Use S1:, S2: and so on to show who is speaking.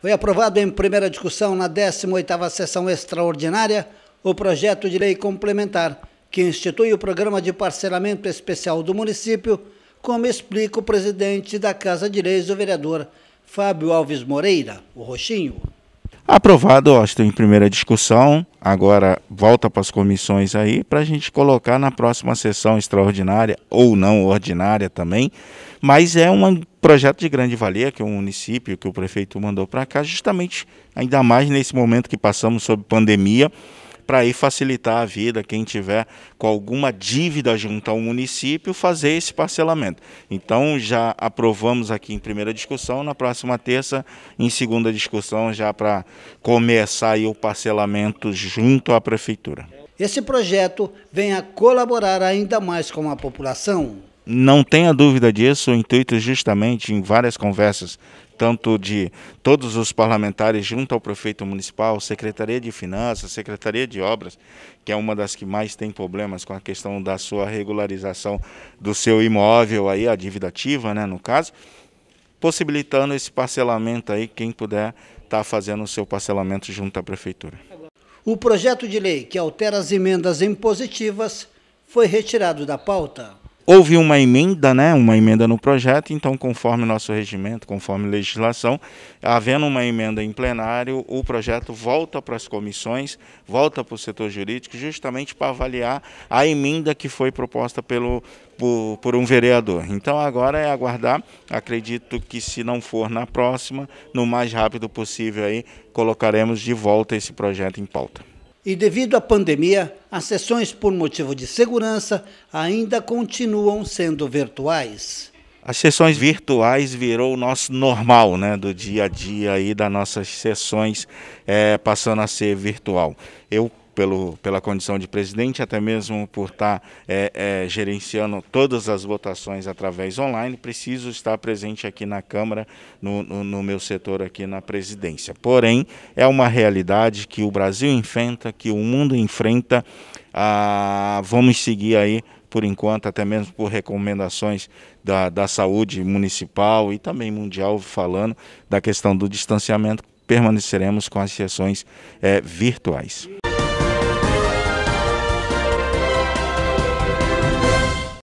S1: foi aprovado em primeira discussão na 18ª sessão extraordinária o projeto de lei complementar que institui o programa de parcelamento especial do município, como explica o presidente da Casa de Leis, o vereador Fábio Alves Moreira, o Roxinho.
S2: Aprovado, ó, estou em primeira discussão. Agora volta para as comissões aí para a gente colocar na próxima sessão extraordinária ou não ordinária também. Mas é um projeto de grande valia que o município, que o prefeito mandou para cá, justamente ainda mais nesse momento que passamos sob pandemia para aí facilitar a vida quem tiver com alguma dívida junto ao município fazer esse parcelamento. Então já aprovamos aqui em primeira discussão, na próxima terça em segunda discussão já para começar aí o parcelamento junto à prefeitura.
S1: Esse projeto vem a colaborar ainda mais com a população.
S2: Não tenha dúvida disso, o intuito é justamente em várias conversas tanto de todos os parlamentares junto ao prefeito municipal, Secretaria de Finanças, Secretaria de Obras, que é uma das que mais tem problemas com a questão da sua regularização do seu imóvel aí, a dívida ativa, né, no caso, possibilitando esse parcelamento aí, quem puder estar tá fazendo o seu parcelamento junto à prefeitura.
S1: O projeto de lei que altera as emendas impositivas foi retirado da pauta.
S2: Houve uma emenda, né, uma emenda no projeto, então, conforme nosso regimento, conforme legislação, havendo uma emenda em plenário, o projeto volta para as comissões, volta para o setor jurídico, justamente para avaliar a emenda que foi proposta pelo, por, por, um vereador. Então, agora é aguardar, acredito que se não for na próxima, no mais rápido possível aí, colocaremos de volta esse projeto em pauta. E devido à pandemia,
S1: as sessões por motivo de segurança ainda continuam sendo virtuais.
S2: As sessões virtuais virou o nosso normal, né, do dia a dia aí das nossas sessões é, passando a ser virtual. Eu pelo, pela condição de presidente, até mesmo por estar tá, é, é, gerenciando todas as votações através online, preciso estar presente aqui na Câmara, no, no, no meu setor aqui na presidência. Porém, é uma realidade que o Brasil enfrenta, que o mundo enfrenta. Ah, vamos seguir aí por enquanto, até mesmo por recomendações da, da saúde municipal e também mundial, falando da questão do distanciamento, permaneceremos com as sessões é, virtuais.